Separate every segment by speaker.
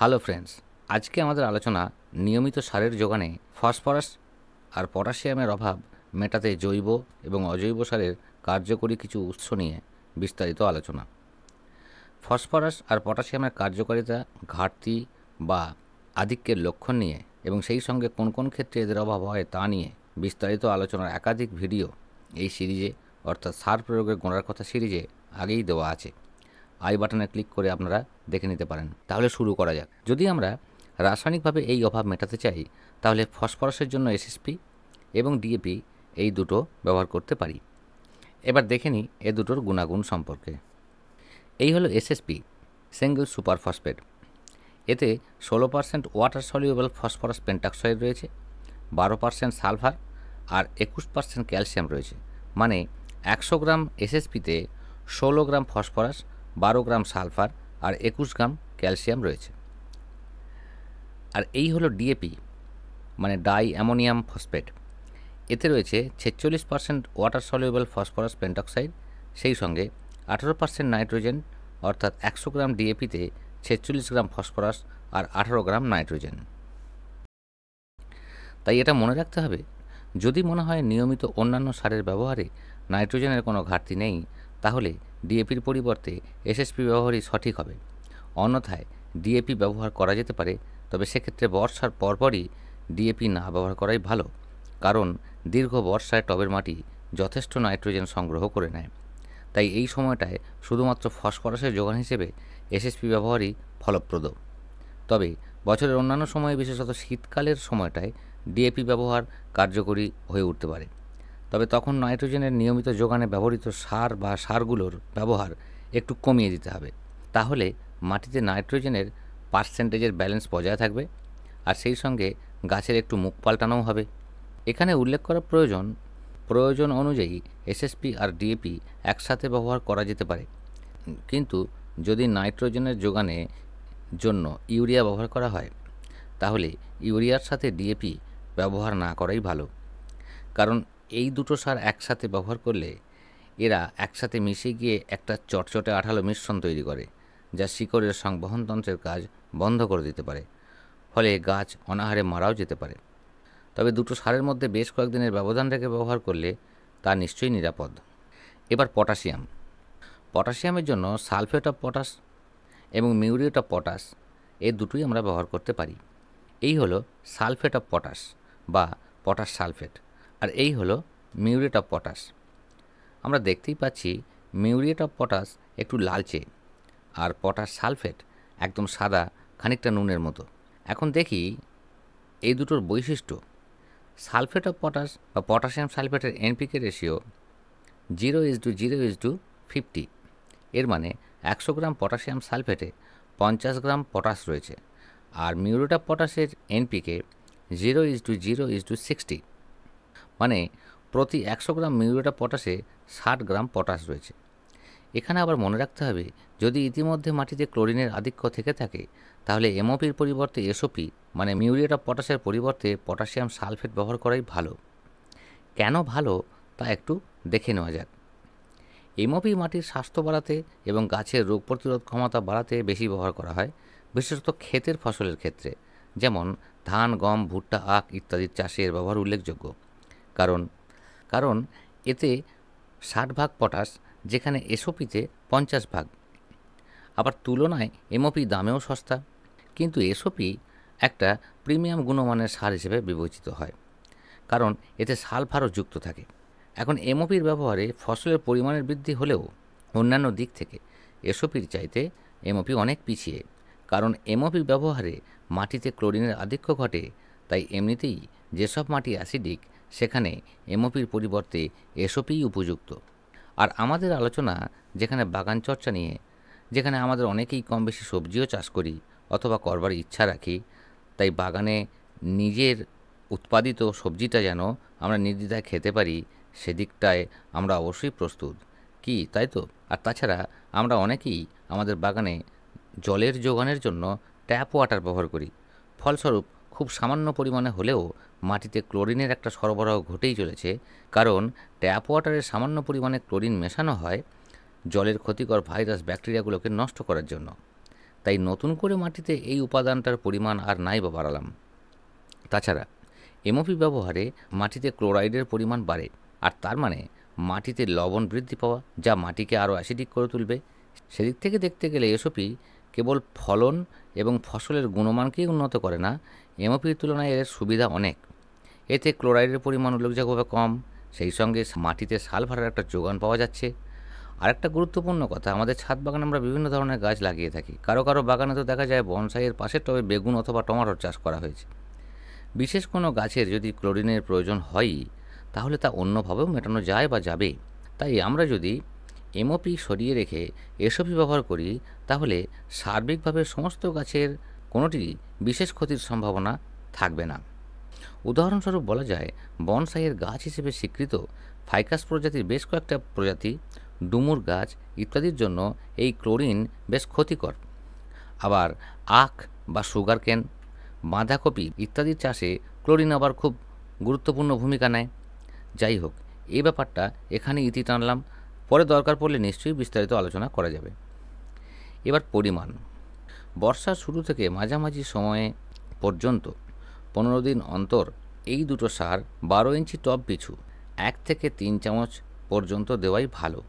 Speaker 1: hello friends আজকে আমাদের আলোচনা নিয়মিত সারের যোগানে ফসফরাস আর পটাশিয়ামের অভাব মেটাতে জৈব এবং অজৈব সারের কার্যকরী কিছু উৎস নিয়ে বিস্তারিত আলোচনা ফসফরাস আর পটাশিয়ামের কার্যকারিতা ঘাটতি বা আধিক্যের লক্ষণ নিয়ে এবং সেই সঙ্গে কোন কোন ক্ষেত্রে এদের অভাব হয় তা নিয়ে বিস্তারিত আলোচনার একাধিক ভিডিও এই সিরিজে অর্থাৎ সার প্রয়োগের গোড়ার কথা সিরিজে আগেই দেওয়া আছে আই বাটনে ক্লিক করে আপনারা দেখে নিতে পারেন তাহলে শুরু করা যাক যদি আমরা রাসায়নিকভাবে এই অভাব মেটাতে চাই তাহলে ফসফরাসের জন্য এসএসপি এবং ডিএপি এই দুটো ব্যবহার করতে পারি এবার দেখে নিই এ দুটোর গুণাগুণ সম্পর্কে এই হলো এসএসপি সিঙ্গল সুপার ফসফেট এতে ষোলো percent water soluble phosphorus pentoxide রয়েছে বারো পার্সেন্ট সালফার আর একুশ পার্সেন্ট ক্যালসিয়াম রয়েছে মানে একশো গ্রাম এসএসপিতে ষোলো গ্রাম ফসফরাস বারো গ্রাম সালফার আর একুশ গ্রাম ক্যালসিয়াম রয়েছে আর এই হলো ডিএপি মানে ডাই অ্যামোনিয়াম ফসফেট এতে রয়েছে ছেচল্লিশ percent water soluble phosphorus pentoxide সেই সঙ্গে আঠারো পার্সেন্ট নাইট্রোজেন অর্থাৎ একশো গ্রাম ডিএপিতে ছেচল্লিশ গ্রাম ফসফরাস আর আঠারো গ্রাম নাইট্রোজেন তাই এটা মনে রাখতে হবে যদি মনে হয় নিয়মিত অন্যান্য সারের ব্যবহারে নাইট্রোজেনের কোনো ঘাটতি নেই তাহলে ডিএপির পরিবর্তে এসএসপি ব্যবহারই সঠিক হবে অন্যথায় ডিএপি ব্যবহার করা যেতে পারে তবে সেক্ষেত্রে বর্ষার পরপরই ডিএপি না ব্যবহার করাই ভালো কারণ দীর্ঘ বর্ষায় টবের মাটি যথেষ্ট নাইট্রোজেন সংগ্রহ করে নেয় তাই এই সময়টায় শুধুমাত্র ফসফরাসের যোগান হিসেবে এসএসপি ব্যবহারই ফলপ্রদ তবে বছরের অন্যান্য সময়ে বিশেষত শীতকালের সময়টায় ডিএপি ব্যবহার কার্যকরী হয়ে উঠতে পারে তবে তখন নাইট্রোজেনের নিয়মিত যোগানে ব্যবহৃত সার বা সারগুলোর ব্যবহার একটু কমিয়ে দিতে হবে তাহলে মাটিতে নাইট্রোজেনের পার্সেন্টেজের ব্যালেন্স বজায় থাকবে আর সেই সঙ্গে গাছের একটু মুখ পাল্টানোও হবে এখানে উল্লেখ করা প্রয়োজন প্রয়োজন অনুযায়ী এসএসপি আর ডিএপি একসাথে ব্যবহার করা যেতে পারে কিন্তু যদি নাইট্রোজেনের যোগানে জন্য ইউরিয়া ব্যবহার করা হয় তাহলে ইউরিয়ার সাথে ডিএপি ব্যবহার না করাই ভালো কারণ এই দুটো সার একসাথে ব্যবহার করলে এরা একসাথে মিশে গিয়ে একটা চটচটে আঠালো মিশ্রণ তৈরি করে যা শিকড়ের সংবহনতন্ত্রের কাজ বন্ধ করে দিতে পারে ফলে গাছ অনাহারে মারাও যেতে পারে তবে দুটো সারের মধ্যে বেশ কয়েকদিনের ব্যবধান রেখে ব্যবহার করলে তা নিশ্চয়ই নিরাপদ এবার পটাশিয়াম পটাশিয়ামের জন্য সালফেট অফ পটাশ এবং মিউরিয়েট অফ পটাশ এ দুটোই আমরা ব্যবহার করতে পারি এই হলো সালফেট অফ পটাশ বা পটাশ সালফেট আর এই হলো মিউরেট অফ পটাশ আমরা দেখতেই পাচ্ছি মিউরেট অফ পটাশ একটু লালচে আর পটাশ সালফেট একদম সাদা খানিকটা নুনের মতো এখন দেখি এই দুটোর বৈশিষ্ট্য সালফেট অফ পটাশ বা পটাশিয়াম সালফেটের NPK ratio zero is to zero is to fifty এর মানে একশো গ্রাম পটাশিয়াম সালফেটে পঞ্চাশ গ্রাম পটাশ রয়েছে আর মিউরেট অফ পটাশের NPK zero is to zero is to sixty মানে প্রতি একশো গ্রাম মিউরেটা পটাশে ষাট গ্রাম পটাশ রয়েছে এখানে আবার মনে রাখতে হবে যদি ইতিমধ্যে মাটিতে ক্লোরিনের আধিক্য থেকে থাকে তাহলে এমওপির পরিবর্তে এসওপি মানে মিউরিয়াটা পটাশের পরিবর্তে পটাশিয়াম সালফেট ব্যবহার করাই ভালো কেন ভালো তা একটু দেখে নেওয়া যাক এমওপি মাটির স্বাস্থ্য বাড়াতে এবং গাছের রোগ প্রতিরোধ ক্ষমতা বাড়াতে বেশি ব্যবহার করা হয় বিশেষত ক্ষেতের ফসলের ক্ষেত্রে যেমন ধান গম ভুট্টা আখ ইত্যাদির চাষে এর ব্যবহার উল্লেখযোগ্য কারণ কারণ এতে ষাট ভাগ পটাশ যেখানে এসওপিতে পঞ্চাশ ভাগ আবার তুলনায় এমওপি দামেও সস্তা কিন্তু এসওপি একটা প্রিমিয়াম গুণমানের সার হিসেবে বিবেচিত হয় কারণ এতে সালফারও যুক্ত থাকে এখন এমওপির ব্যবহারে ফসলের পরিমাণের বৃদ্ধি হলেও অন্যান্য দিক থেকে এসওপির চাইতে এমওপি অনেক পিছিয়ে কারণ এমওপি ব্যবহারে মাটিতে ক্লোরিনের আধিক্য ঘটে তাই এমনিতেই যেসব মাটি অ্যাসিডিক সেখানে এমওপির পরিবর্তে এসওপিই উপযুক্ত আর আমাদের আলোচনা যেখানে বাগান চর্চা নিয়ে যেখানে আমাদের অনেকেই কম বেশি সবজিও চাষ করি অথবা করবার ইচ্ছা রাখি তাই বাগানে নিজের উৎপাদিত সবজিটা যেন আমরা নির্দ্বিধায় খেতে পারি সেদিকটায় আমরা অবশ্যই প্রস্তুত কি তাই তো আর তাছাড়া আমরা অনেকেই আমাদের বাগানে জলের যোগানের জন্য ট্যাপ ওয়াটার ব্যবহার করি ফলস্বরূপ খুব সামান্য পরিমাণে হলেও মাটিতে ক্লোরিনের একটা সরবরাহ ঘটেই চলেছে কারণ ট্যাপ ওয়াটারে সামান্য পরিমাণে ক্লোরিন মেশানো হয় জলের ক্ষতিকর ভাইরাস ব্যাকটেরিয়াগুলোকে নষ্ট করার জন্য তাই নতুন করে মাটিতে এই উপাদানটার পরিমাণ আর নাই বা বাড়ালাম তাছাড়া এমওপি ব্যবহারে মাটিতে ক্লোরাইডের পরিমাণ বাড়ে আর তার মানে মাটিতে লবণ বৃদ্ধি পাওয়া যা মাটিকে আরও অ্যাসিডিক করে তুলবে সেদিক থেকে দেখতে গেলে এসপি কেবল ফলন এবং ফসলের গুণমানকেই উন্নত করে না এমওপির তুলনায় এর সুবিধা অনেক এতে ক্লোরাইডের পরিমাণ উল্লেখযোগ্যভাবে কম সেই সঙ্গে মাটিতে সালফারের একটা যোগান পাওয়া যাচ্ছে আরেকটা গুরুত্বপূর্ণ কথা আমাদের ছাদ বাগানে আমরা বিভিন্ন ধরনের গাছ লাগিয়ে থাকি কারো কারো বাগানে তো দেখা যায় বনসাইয়ের পাশের টবে বেগুন অথবা টমাটোর চাষ করা হয়েছে বিশেষ কোনো গাছের যদি ক্লোরিনের প্রয়োজন হয়ই তাহলে তা অন্যভাবেও মেটানো যায় বা যাবে তাই আমরা যদি এমওপি সরিয়ে রেখে এসবই ব্যবহার করি তাহলে সার্বিকভাবে সমস্ত গাছের কোনোটিরই বিশেষ ক্ষতির সম্ভাবনা থাকবে না উদাহরণস্বরূপ বলা যায় বনসাইয়ের গাছ হিসেবে স্বীকৃত ফাইকাস প্রজাতির বেশ কয়েকটা প্রজাতি ডুমুর গাছ ইত্যাদির জন্য এই ক্লোরিন বেশ ক্ষতিকর আবার আখ বা সুগারকেন বাঁধাকপি ইত্যাদির চাষে ক্লোরিন আবার খুব গুরুত্বপূর্ণ ভূমিকা নেয় যাই হোক এই ব্যাপারটা এখানে ইতি টানলাম পরে দরকার পড়লে নিশ্চয়ই বিস্তারিত আলোচনা করা যাবে এবার পরিমাণ বর্ষার শুরু থেকে মাঝামাঝি সময়ে পর্যন্ত পনেরো দিন অন্তর এই দুটো সার বারো ইঞ্চি টপ পিছু এক থেকে তিন চামচ পর্যন্ত দেওয়াই ভালো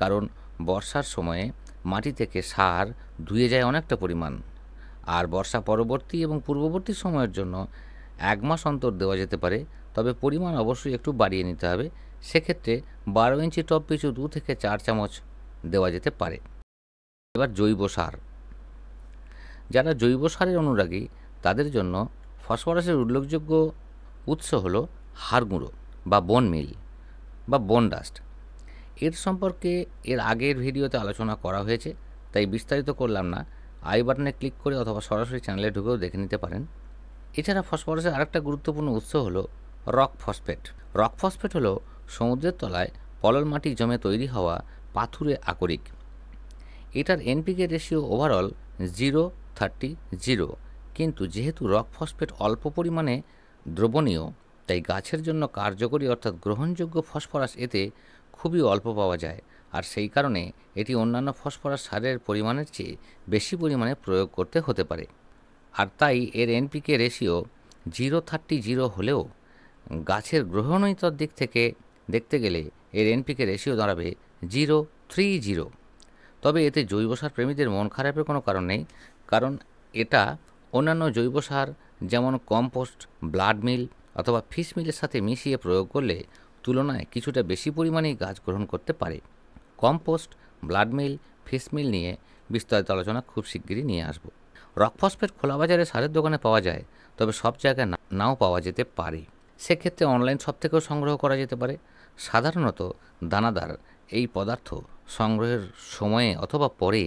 Speaker 1: কারণ বর্ষার সময়ে মাটি থেকে সার ধুয়ে যায় অনেকটা পরিমাণ আর বর্ষা পরবর্তী এবং পূর্ববর্তী সময়ের জন্য এক মাস অন্তর দেওয়া যেতে পারে তবে পরিমাণ অবশ্যই একটু বাড়িয়ে নিতে হবে সেক্ষেত্রে বারো ইঞ্চি টপ পিছু দু থেকে চার চামচ দেওয়া যেতে পারে এবার জৈব সার যারা জৈব সারের অনুরাগী তাদের জন্য ফসফরাসের উল্লেখযোগ্য উৎস হল হাড়গুঁড়ো বা বন মিল বা বন ডাস্ট এর সম্পর্কে এর আগের ভিডিওতে আলোচনা করা হয়েছে তাই বিস্তারিত করলাম না আই বাটনে ক্লিক করে অথবা সরাসরি চ্যানেলে ঢুকেও দেখে নিতে পারেন এছাড়া ফসফরাসের আরেকটা গুরুত্বপূর্ণ উৎস হলো রক ফসফেট রক ফসফেট হলো সমুদ্রের তলায় পলল মাটি জমে তৈরি হওয়া পাথুরে আকরিক এটার NPK ratio overall zero thirty zero কিন্তু যেহেতু রক ফসফেট অল্প পরিমাণে দ্রবণীয় তাই গাছের জন্য কার্যকরী অর্থাৎ গ্রহণযোগ্য ফসফরাস এতে খুবই অল্প পাওয়া যায় আর সেই কারণে এটি অন্যান্য ফসফরাস সারের পরিমাণের চেয়ে বেশি পরিমাণে প্রয়োগ করতে হতে পারে আর তাই এর NPK ratio zero thirty zero হলেও গাছের গ্রহণীয়তার দিক থেকে দেখতে গেলে এর এনপিকে রেশিও দাঁড়াবে জিরো থ্রি জিরো তবে এতে জৈব সার প্রেমীদের মন খারাপের কোনো কারণ নেই কারণ এটা অন্যান্য জৈব সার যেমন কম্পোস্ট ব্লাড মিল অথবা ফিস মিলের সাথে মিশিয়ে প্রয়োগ করলে তুলনায় কিছুটা বেশি পরিমাণেই গাছ গ্রহণ করতে পারে কম্পোস্ট ব্লাড মিল ফিস মিল নিয়ে বিস্তারিত আলোচনা খুব শিগগিরই নিয়ে আসব রক ফসফেট খোলা বাজারে সারের দোকানে পাওয়া যায় তবে সব জায়গায় নাও পাওয়া যেতে পারে সেক্ষেত্রে অনলাইন শপ থেকেও সংগ্রহ করা যেতে পারে সাধারণত দানাদার এই পদার্থ সংগ্রহের সময়ে অথবা পরে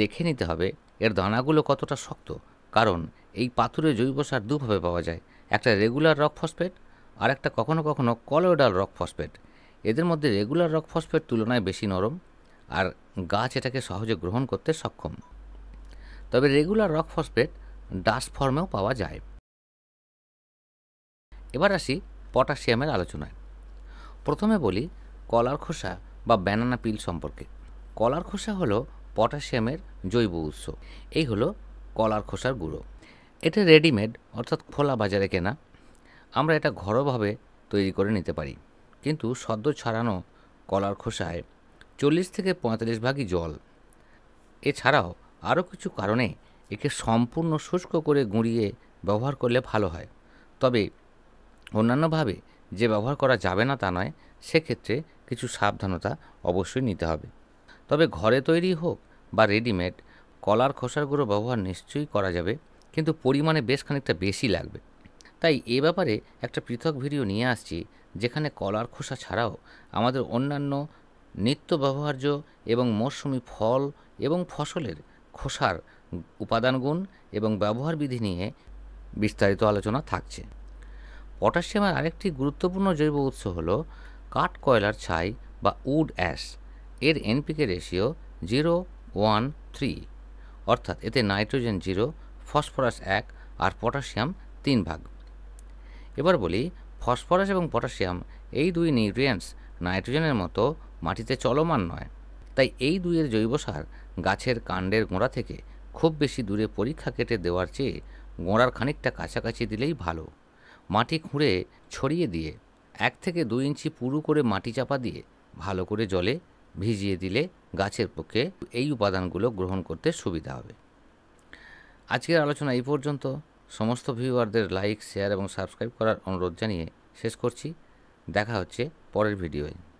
Speaker 1: দেখে নিতে হবে এর দানাগুলো কতটা শক্ত কারণ এই পাথুরে জৈব সার দুভাবে পাওয়া যায় একটা রেগুলার রক ফসফেট আর একটা কখনো কখনো কলোডাল রক ফসফেট এদের মধ্যে রেগুলার রক ফসফেট তুলনায় বেশি নরম আর গাছ এটাকে সহজে গ্রহণ করতে সক্ষম তবে রেগুলার রক ফসফেট ডাস্ট ফর্মেও পাওয়া যায় এবার আসি পটাশিয়ামের আলোচনায় প্রথমে বলি কলার খোসা বা ব্যানানা পিল সম্পর্কে কলার খোসা হলো পটাশিয়ামের জৈব উৎস এই হলো কলার খোসার গুঁড়ো এটা রেডিমেড অর্থাৎ খোলা বাজারে কেনা আমরা এটা ঘরোয়াভাবে তৈরি করে নিতে পারি কিন্তু সদ্য ছাড়ানো কলার খোসায় চল্লিশ থেকে পঁয়তাল্লিশ ভাগই জল এছাড়াও আরও কিছু কারণে একে সম্পূর্ণ শুষ্ক করে গুঁড়িয়ে ব্যবহার করলে ভালো হয় তবে অন্যান্যভাবে যে ব্যবহার করা যাবে না তা নয় সেক্ষেত্রে কিছু সাবধানতা অবশ্যই নিতে হবে তবে ঘরে তৈরি হোক বা রেডিমেড কলার খোসার গুঁড়ো ব্যবহার নিশ্চয়ই করা যাবে কিন্তু পরিমাণে বেশ খানিকটা বেশি লাগবে তাই এ ব্যাপারে একটা পৃথক ভিডিও নিয়ে আসছি যেখানে কলার খোসা ছাড়াও আমাদের অন্যান্য নিত্য ব্যবহার্য এবং মরশুমি ফল এবং ফসলের খোসার উপাদানগুণ এবং ব্যবহার বিধি নিয়ে বিস্তারিত আলোচনা থাকছে পটাশিয়ামের আরেকটি গুরুত্বপূর্ণ জৈব উৎস হল কাঠ কয়লার ছাই বা উড অ্যাশ এর NPK ratio zero one three অর্থাৎ এতে নাইট্রোজেন জিরো ফসফরাস এক আর পটাশিয়াম তিন ভাগ এবার বলি ফসফরাস এবং পটাশিয়াম এই দুই নিউট্রিয়েন্টস নাইট্রোজেনের মতো মাটিতে চলমান নয় তাই এই দুইয়ের জৈব সার গাছের কাণ্ডের গোড়া থেকে খুব বেশি দূরে পরীক্ষা কেটে দেওয়ার চেয়ে গোড়ার খানিকটা কাছাকাছি দিলেই ভালো মাটি খুঁড়ে ছড়িয়ে দিয়ে এক থেকে দুই ইঞ্চি পুরু করে মাটি চাপা দিয়ে ভালো করে জলে ভিজিয়ে দিলে গাছের পক্ষে এই উপাদানগুলো গ্রহণ করতে সুবিধা হবে আজকের আলোচনা এই পর্যন্ত সমস্ত ভিউয়ারদের লাইক শেয়ার এবং সাবস্ক্রাইব করার অনুরোধ জানিয়ে শেষ করছি দেখা হচ্ছে পরের ভিডিওয়